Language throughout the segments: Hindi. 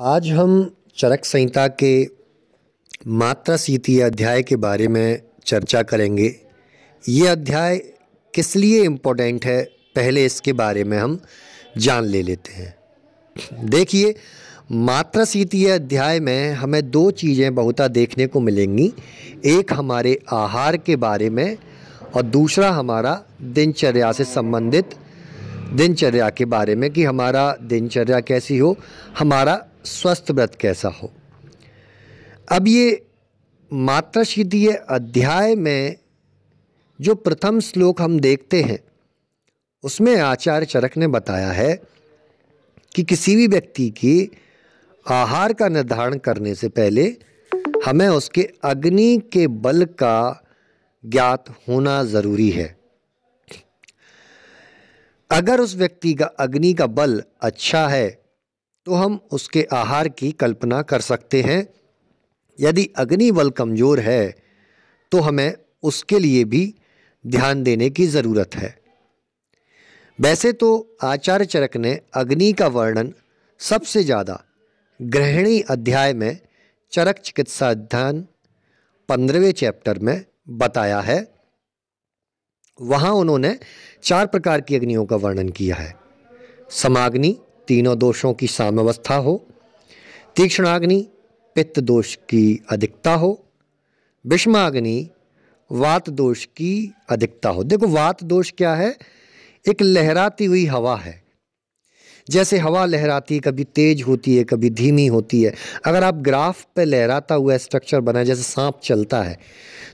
आज हम चरक संहिता के मात्रा सीति अध्याय के बारे में चर्चा करेंगे ये अध्याय किस लिए इम्पोर्टेंट है पहले इसके बारे में हम जान ले लेते हैं देखिए मात्रा सीति अध्याय में हमें दो चीज़ें बहुत देखने को मिलेंगी एक हमारे आहार के बारे में और दूसरा हमारा दिनचर्या से संबंधित दिनचर्या के बारे में कि हमारा दिनचर्या कैसी हो हमारा स्वस्थ व्रत कैसा हो अब ये मातृशीतीय अध्याय में जो प्रथम श्लोक हम देखते हैं उसमें आचार्य चरक ने बताया है कि किसी भी व्यक्ति की आहार का निर्धारण करने से पहले हमें उसके अग्नि के बल का ज्ञात होना ज़रूरी है अगर उस व्यक्ति का अग्नि का बल अच्छा है तो हम उसके आहार की कल्पना कर सकते हैं यदि अग्नि बल कमज़ोर है तो हमें उसके लिए भी ध्यान देने की ज़रूरत है वैसे तो आचार्य चरक ने अग्नि का वर्णन सबसे ज़्यादा ग्रहणी अध्याय में चरक चिकित्सा अध्ययन पंद्रहवें चैप्टर में बताया है वहाँ उन्होंने चार प्रकार की अग्नियों का वर्णन किया है समाग्नि तीनों दोषों की साम्यवस्था हो तीक्ष्णाग्नि पित्त दोष की अधिकता हो विषमाग्नि वात दोष की अधिकता हो देखो वात दोष क्या है एक लहराती हुई हवा है जैसे हवा लहराती है कभी तेज होती है कभी धीमी होती है अगर आप ग्राफ पे लहराता हुआ स्ट्रक्चर बनाए जैसे सांप चलता है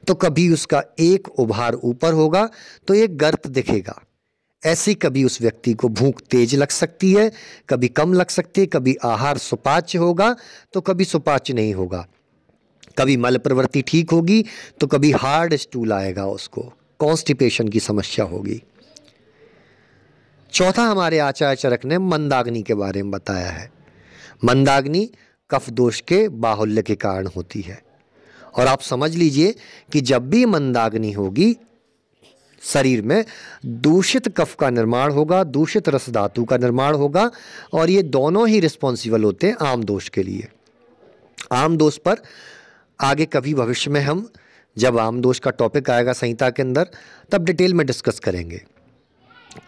तो कभी उसका एक उभार ऊपर होगा तो एक गर्त दिखेगा ऐसी कभी उस व्यक्ति को भूख तेज लग सकती है कभी कम लग सकती है कभी आहार सुपाच्य होगा तो कभी सुपाच्य नहीं होगा कभी मल प्रवृत्ति ठीक होगी तो कभी हार्ड स्टूल आएगा उसको कॉन्स्टिपेशन की समस्या होगी चौथा हमारे आचार्य चरक ने मंदाग्नि के बारे में बताया है मंदाग्नि कफ दोष के बाहुल्य के कारण होती है और आप समझ लीजिए कि जब भी मंदाग्नि होगी शरीर में दूषित कफ का निर्माण होगा दूषित रस धातु का निर्माण होगा और ये दोनों ही रिस्पॉन्सिबल होते हैं आम दोष के लिए आम दोष पर आगे कभी भविष्य में हम जब आम दोष का टॉपिक आएगा संहिता के अंदर तब डिटेल में डिस्कस करेंगे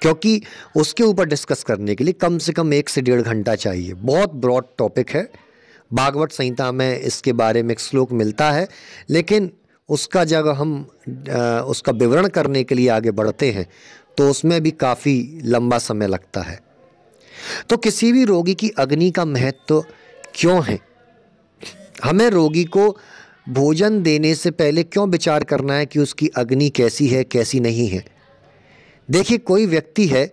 क्योंकि उसके ऊपर डिस्कस करने के लिए कम से कम एक से डेढ़ घंटा चाहिए बहुत ब्रॉड टॉपिक है भागवत संहिता में इसके बारे में एक श्लोक मिलता है लेकिन उसका जब हम उसका विवरण करने के लिए आगे बढ़ते हैं तो उसमें भी काफ़ी लंबा समय लगता है तो किसी भी रोगी की अग्नि का महत्व तो क्यों है हमें रोगी को भोजन देने से पहले क्यों विचार करना है कि उसकी अग्नि कैसी है कैसी नहीं है देखिए कोई व्यक्ति है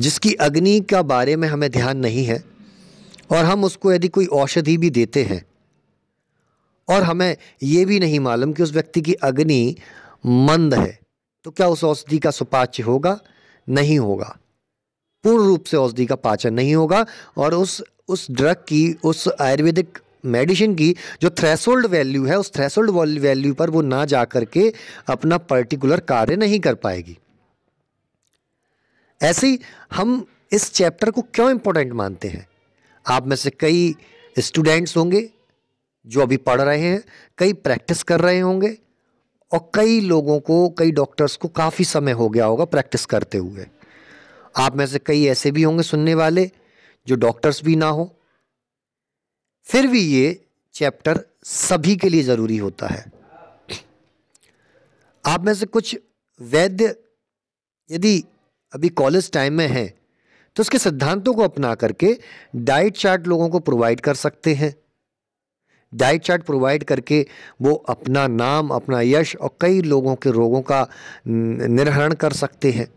जिसकी अग्नि का बारे में हमें ध्यान नहीं है और हम उसको यदि कोई औषधि भी देते हैं और हमें ये भी नहीं मालूम कि उस व्यक्ति की अग्नि मंद है तो क्या उस औषधि का सुपाच्य होगा नहीं होगा पूर्ण रूप से औषधि का पाचन नहीं होगा और उस उस ड्रग की उस आयुर्वेदिक मेडिसिन की जो थ्रेसोल्ड वैल्यू है उस थ्रेसोल्ड वैल्यू पर वो ना जा करके अपना पर्टिकुलर कार्य नहीं कर पाएगी ऐसे ही हम इस चैप्टर को क्यों इंपॉर्टेंट मानते हैं आप में से कई स्टूडेंट्स होंगे जो अभी पढ़ रहे हैं कई प्रैक्टिस कर रहे होंगे और कई लोगों को कई डॉक्टर्स को काफ़ी समय हो गया होगा प्रैक्टिस करते हुए आप में से कई ऐसे भी होंगे सुनने वाले जो डॉक्टर्स भी ना हो फिर भी ये चैप्टर सभी के लिए ज़रूरी होता है आप में से कुछ वैद्य यदि अभी कॉलेज टाइम में हैं तो उसके सिद्धांतों को अपना करके डाइट चार्ट लोगों को प्रोवाइड कर सकते हैं डाइट चार्ट प्रोवाइड करके वो अपना नाम अपना यश और कई लोगों के रोगों का निर्हरण कर सकते हैं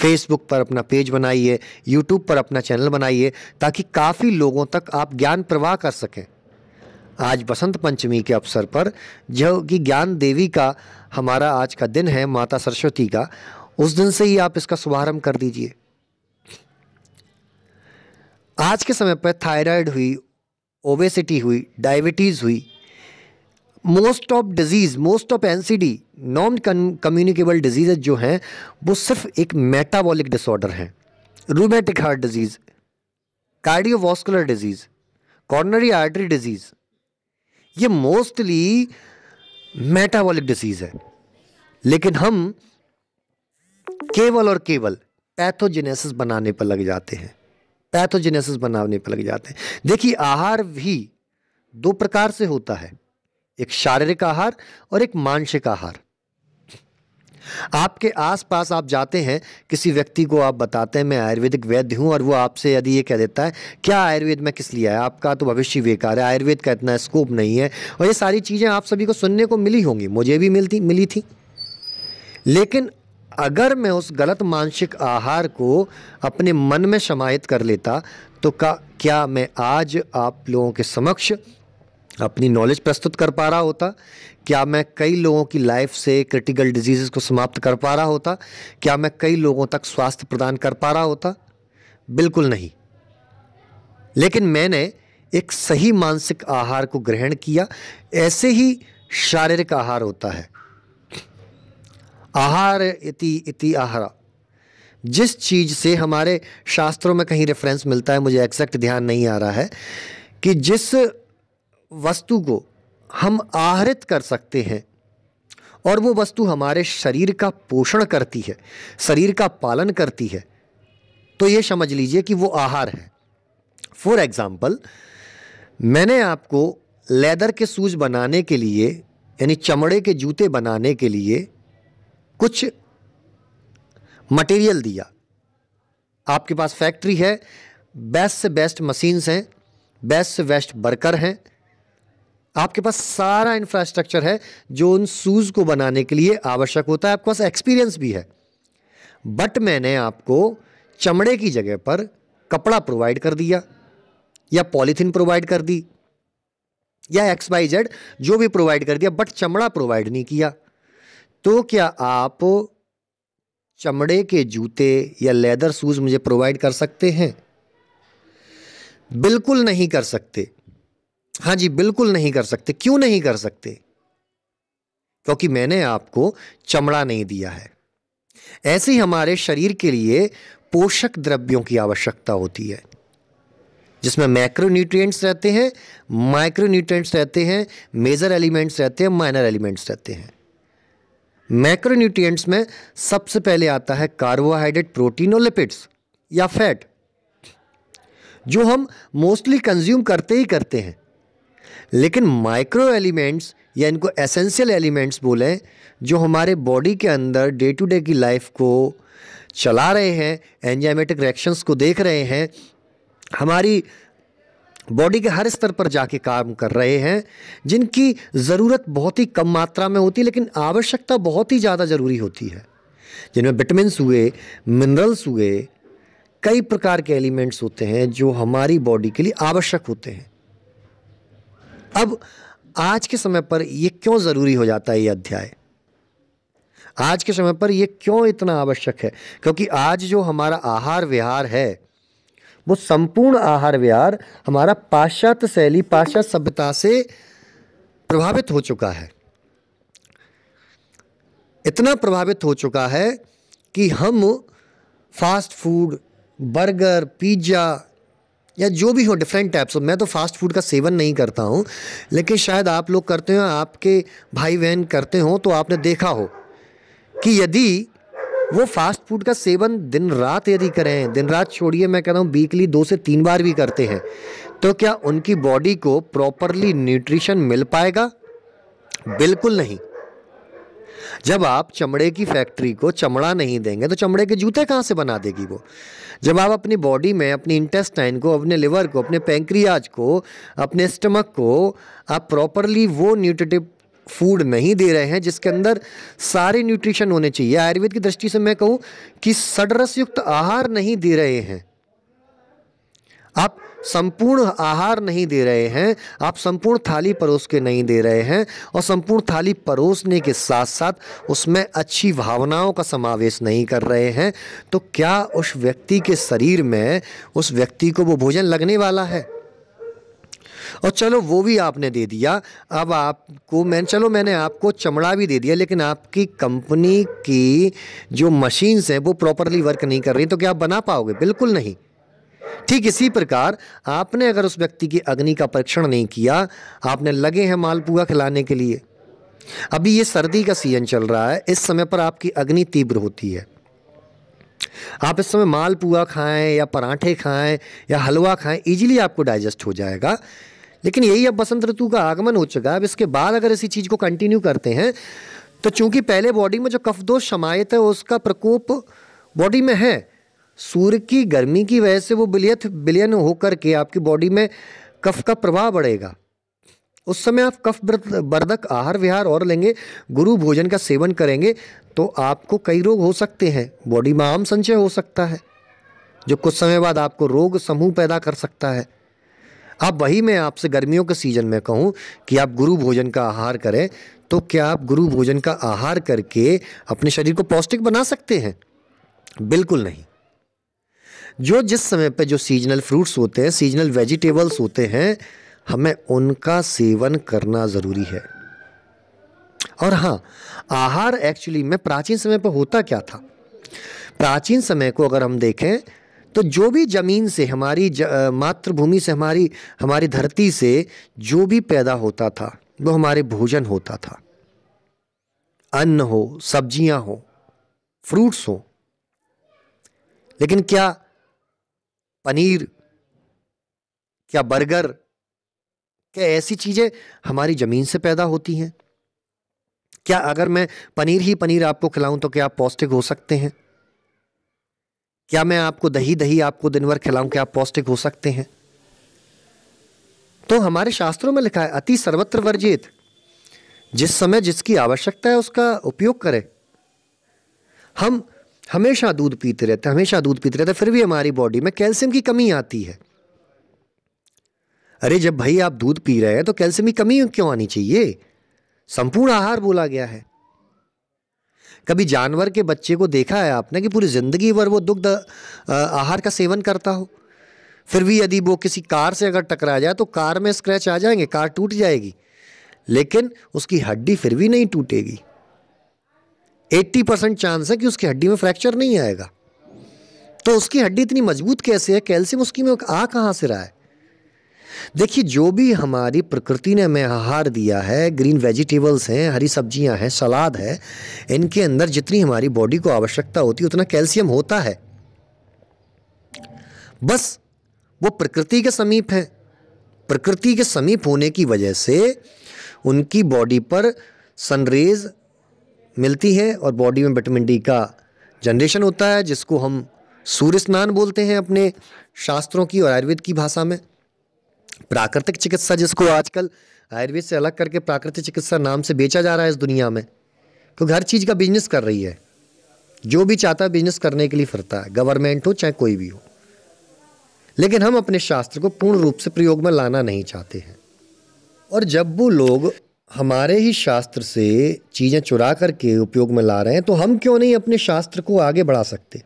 फेसबुक पर अपना पेज बनाइए यूट्यूब पर अपना चैनल बनाइए ताकि काफ़ी लोगों तक आप ज्ञान प्रवाह कर सकें आज बसंत पंचमी के अवसर पर जो कि ज्ञान देवी का हमारा आज का दिन है माता सरस्वती का उस दिन से ही आप इसका शुभारंभ कर दीजिए आज के समय पर थायराइड हुई ओबेसिटी हुई डायबिटीज़ हुई most of disease most of NCD non communicable disease जो हैं वो सिर्फ एक मेटाबॉलिक डिसऑर्डर हैं rheumatic heart disease cardiovascular disease coronary artery disease ये मोस्टली मेटाबॉलिक डिजीज़ है लेकिन हम केवल और केवल पैथोजेनेसिस बनाने पर लग जाते हैं पैथोजेनेसिस बनाने पर लग जाते हैं देखिए आहार भी दो प्रकार से होता है एक शारीरिक आहार और एक मानसिक आहार आपके आसपास आप जाते हैं किसी व्यक्ति को आप बताते हैं मैं आयुर्वेदिक वैद्य हूं और वो आपसे यदि ये कह देता है क्या आयुर्वेद में किस लिए है आपका तो भविष्य बेकार है आयुर्वेद का इतना स्कोप नहीं है और ये सारी चीज़ें आप सभी को सुनने को मिली होंगी मुझे भी मिलती मिली थी लेकिन अगर मैं उस गलत मानसिक आहार को अपने मन में समाहित कर लेता तो का क्या मैं आज आप लोगों के समक्ष अपनी नॉलेज प्रस्तुत कर पा रहा होता क्या मैं कई लोगों की लाइफ से क्रिटिकल डिजीज़ को समाप्त कर पा रहा होता क्या मैं कई लोगों तक स्वास्थ्य प्रदान कर पा रहा होता बिल्कुल नहीं लेकिन मैंने एक सही मानसिक आहार को ग्रहण किया ऐसे ही शारीरिक आहार होता है आहार इति इति आहारा जिस चीज़ से हमारे शास्त्रों में कहीं रेफरेंस मिलता है मुझे एक्जैक्ट ध्यान नहीं आ रहा है कि जिस वस्तु को हम आहरित कर सकते हैं और वो वस्तु हमारे शरीर का पोषण करती है शरीर का पालन करती है तो ये समझ लीजिए कि वो आहार है फॉर एग्ज़ाम्पल मैंने आपको लेदर के सूज बनाने के लिए यानी चमड़े के जूते बनाने के लिए कुछ मटेरियल दिया आपके पास फैक्ट्री है बेस्ट से बेस्ट मशीन्स हैं बेस्ट से बेस्ट वर्कर हैं आपके पास सारा इंफ्रास्ट्रक्चर है जो उन शूज़ को बनाने के लिए आवश्यक होता है आपके पास एक्सपीरियंस भी है बट मैंने आपको चमड़े की जगह पर कपड़ा प्रोवाइड कर दिया या पॉलीथीन प्रोवाइड कर दी या एक्स वाई जेड जो भी प्रोवाइड कर दिया बट चमड़ा प्रोवाइड नहीं किया तो क्या आप चमड़े के जूते या लेदर शूज़ मुझे प्रोवाइड कर सकते हैं बिल्कुल नहीं कर सकते हाँ जी बिल्कुल नहीं कर सकते क्यों नहीं कर सकते क्योंकि मैंने आपको चमड़ा नहीं दिया है ऐसे ही हमारे शरीर के लिए पोषक द्रव्यों की आवश्यकता होती है जिसमें मैक्रोन्यूट्रिएंट्स रहते हैं माइक्रोन्यूट्रिएंट्स रहते हैं मेजर एलिमेंट्स रहते हैं माइनर एलिमेंट्स रहते हैं मैक्रोन्यूट्रिएंट्स में सबसे पहले आता है कार्बोहाइड्रेट प्रोटीन और लिपिड्स या फैट जो हम मोस्टली कंज्यूम करते ही करते हैं लेकिन माइक्रो एलिमेंट्स या इनको एसेंशियल एलिमेंट्स बोले जो हमारे बॉडी के अंदर डे टू डे की लाइफ को चला रहे हैं एंजाइमेटिक रिएक्शंस को देख रहे हैं हमारी बॉडी के हर स्तर पर जाके काम कर रहे हैं जिनकी ज़रूरत बहुत ही कम मात्रा में होती है लेकिन आवश्यकता बहुत ही ज़्यादा ज़रूरी होती है जिनमें विटामिनस हुए मिनरल्स हुए कई प्रकार के एलिमेंट्स होते हैं जो हमारी बॉडी के लिए आवश्यक होते हैं अब आज के समय पर यह क्यों ज़रूरी हो जाता है ये अध्याय आज के समय पर यह क्यों इतना आवश्यक है क्योंकि आज जो हमारा आहार विहार है वो संपूर्ण आहार विहार हमारा पाश्चात्य शैली पाश्चात्य सभ्यता से प्रभावित हो चुका है इतना प्रभावित हो चुका है कि हम फास्ट फूड बर्गर पिज्ज़ा या जो भी हो डिफरेंट टाइप्स ऑफ मैं तो फास्ट फूड का सेवन नहीं करता हूँ लेकिन शायद आप लोग करते हो आपके भाई बहन करते हो तो आपने देखा हो कि यदि वो फास्ट फूड का सेवन दिन रात यदि करें दिन रात छोड़िए मैं कह रहा हूँ वीकली दो से तीन बार भी करते हैं तो क्या उनकी बॉडी को प्रॉपरली न्यूट्रिशन मिल पाएगा बिल्कुल नहीं जब आप चमड़े की फैक्ट्री को चमड़ा नहीं देंगे तो चमड़े के जूते कहाँ से बना देगी वो जब आप अपनी बॉडी में अपनी इंटेस्टाइन को अपने लिवर को अपने पैंक्रियाज को अपने स्टमक को आप प्रॉपरली वो न्यूट्रिटिव फूड नहीं दे रहे हैं जिसके अंदर सारे न्यूट्रिशन होने चाहिए आयुर्वेद की दृष्टि से मैं कहूँ कि सडरस युक्त आहार नहीं दे रहे हैं आप संपूर्ण आहार नहीं दे रहे हैं आप संपूर्ण थाली परोस के नहीं दे रहे हैं और संपूर्ण थाली परोसने के साथ साथ उसमें अच्छी भावनाओं का समावेश नहीं कर रहे हैं तो क्या उस व्यक्ति के शरीर में उस व्यक्ति को वो भोजन लगने वाला है और चलो वो भी आपने दे दिया अब आपको मैं चलो मैंने आपको चमड़ा भी दे दिया लेकिन आपकी कंपनी की जो मशीन्स हैं वो प्रॉपरली वर्क नहीं कर रही तो क्या आप बना पाओगे बिल्कुल नहीं ठीक इसी प्रकार आपने अगर उस व्यक्ति की अग्नि का परीक्षण नहीं किया आपने लगे हैं मालपुआ खिलाने के लिए अभी ये सर्दी का सीजन चल रहा है इस समय पर आपकी अग्नि तीव्र होती है आप इस समय मालपुआ खाएं या पराठे खाएं या हलवा खाएं इजीली आपको डाइजेस्ट हो जाएगा लेकिन यही अब बसंत ऋतु का आगमन हो चुका है अब इसके बाद अगर इसी चीज़ को कंटिन्यू करते हैं तो चूंकि पहले बॉडी में जो कफ दोष समायत है उसका प्रकोप बॉडी में है सूर्य की गर्मी की वजह से वो बिलियत बिलियन होकर के आपकी बॉडी में कफ का प्रभाव बढ़ेगा उस समय आप कफ बर्धक आहार विहार और लेंगे गुरु भोजन का सेवन करेंगे तो आपको कई रोग हो सकते हैं बॉडी में आम संचय हो सकता है जो कुछ समय बाद आपको रोग समूह पैदा कर सकता है अब वही मैं आपसे गर्मियों के सीज़न में कहूँ कि आप गुरु भोजन का आहार करें तो क्या आप गुरु भोजन का आहार करके अपने शरीर को पौष्टिक बना सकते हैं बिल्कुल नहीं जो जिस समय पे जो सीजनल फ्रूट्स होते हैं सीजनल वेजिटेबल्स होते हैं हमें उनका सेवन करना ज़रूरी है और हाँ आहार एक्चुअली में प्राचीन समय पर होता क्या था प्राचीन समय को अगर हम देखें तो जो भी ज़मीन से हमारी मातृभूमि से हमारी हमारी धरती से जो भी पैदा होता था वो हमारे भोजन होता था अन्न हो सब्जियां हो फ्रूट्स हो लेकिन क्या पनीर क्या बर्गर क्या ऐसी चीज़ें हमारी ज़मीन से पैदा होती हैं क्या अगर मैं पनीर ही पनीर आपको खिलाऊं तो क्या आप पौष्टिक हो सकते हैं क्या मैं आपको दही दही आपको दिन भर खिलाऊं क्या आप पौष्टिक हो सकते हैं तो हमारे शास्त्रों में लिखा है अति सर्वत्र वर्जित जिस समय जिसकी आवश्यकता है उसका उपयोग करें हम हमेशा दूध पीते रहते हैं हमेशा दूध पीते रहते हैं फिर भी हमारी बॉडी में कैल्शियम की कमी आती है अरे जब भाई आप दूध पी रहे हैं तो कैल्शियम की कमी क्यों आनी चाहिए संपूर्ण आहार बोला गया है कभी जानवर के बच्चे को देखा है आपने कि पूरी ज़िंदगी भर वो दुग्ध आहार का सेवन करता हो फिर भी यदि वो किसी कार से अगर टकरा जाए तो कार में स्क्रैच आ जाएंगे कार टूट जाएगी लेकिन उसकी हड्डी फिर भी नहीं टूटेगी 80 परसेंट चांस है कि उसकी हड्डी में फ्रैक्चर नहीं आएगा तो उसकी हड्डी इतनी मजबूत कैसे है कैल्शियम उसकी में आ कहाँ से रहा है देखिए जो भी हमारी प्रकृति ने हमें आहार दिया है ग्रीन वेजिटेबल्स हैं हरी सब्जियां हैं सलाद है इनके अंदर जितनी हमारी बॉडी को आवश्यकता होती है उतना कैल्शियम होता है बस वो प्रकृति के समीप हैं प्रकृति के समीप होने की वजह से उनकी बॉडी पर सनरेज मिलती है और बॉडी में विटामिन डी का जनरेशन होता है जिसको हम सूर्य स्नान बोलते हैं अपने शास्त्रों की और आयुर्वेद की भाषा में प्राकृतिक चिकित्सा जिसको आजकल आयुर्वेद से अलग करके प्राकृतिक चिकित्सा नाम से बेचा जा रहा है इस दुनिया में क्योंकि तो हर चीज़ का बिजनेस कर रही है जो भी चाहता है बिजनेस करने के लिए फिरता है गवर्नमेंट हो चाहे कोई भी हो लेकिन हम अपने शास्त्र को पूर्ण रूप से प्रयोग में लाना नहीं चाहते हैं और जब वो लोग हमारे ही शास्त्र से चीज़ें चुरा करके उपयोग में ला रहे हैं तो हम क्यों नहीं अपने शास्त्र को आगे बढ़ा सकते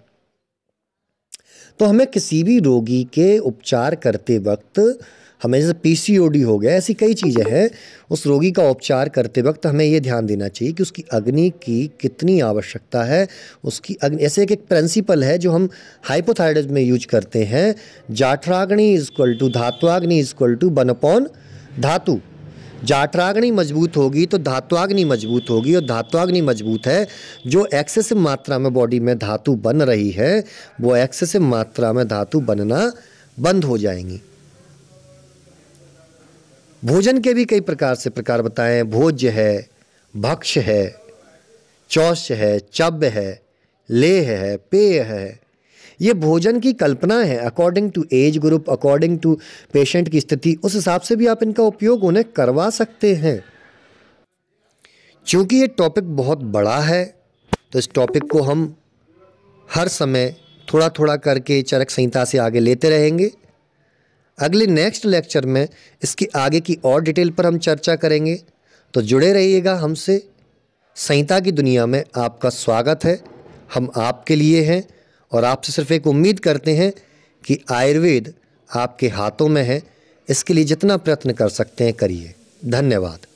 तो हमें किसी भी रोगी के उपचार करते वक्त हमें जैसे पीसीओडी हो गया ऐसी कई चीज़ें हैं उस रोगी का उपचार करते वक्त हमें ये ध्यान देना चाहिए कि उसकी अग्नि की कितनी आवश्यकता है उसकी अग्नि ऐसे एक एक प्रिंसिपल है जो हम हाइपोथाइडज में यूज करते हैं जाठराग्नि इज इक्वल टू धातुआग्नि इज इक्वल टू बनपौन धातु जाटराग्नि मजबूत होगी तो धात्वाग्नि मजबूत होगी और धातुआग्नि मजबूत है जो एक्सेसिव मात्रा में बॉडी में धातु बन रही है वो एक्सेसिव मात्रा में धातु बनना बंद हो जाएंगी भोजन के भी कई प्रकार से प्रकार बताएं भोज्य है भक्ष है चौश है चब है लेह है पेय है ये भोजन की कल्पना है according to age group according to patient की स्थिति उस हिसाब से भी आप इनका उपयोग उन्हें करवा सकते हैं चूँकि ये टॉपिक बहुत बड़ा है तो इस टॉपिक को हम हर समय थोड़ा थोड़ा करके चरक संहिता से आगे लेते रहेंगे अगले नेक्स्ट लेक्चर में इसकी आगे की और डिटेल पर हम चर्चा करेंगे तो जुड़े रहिएगा हमसे संहिता की दुनिया में आपका स्वागत है हम आपके लिए हैं और आपसे सिर्फ एक उम्मीद करते हैं कि आयुर्वेद आपके हाथों में है इसके लिए जितना प्रयत्न कर सकते हैं करिए धन्यवाद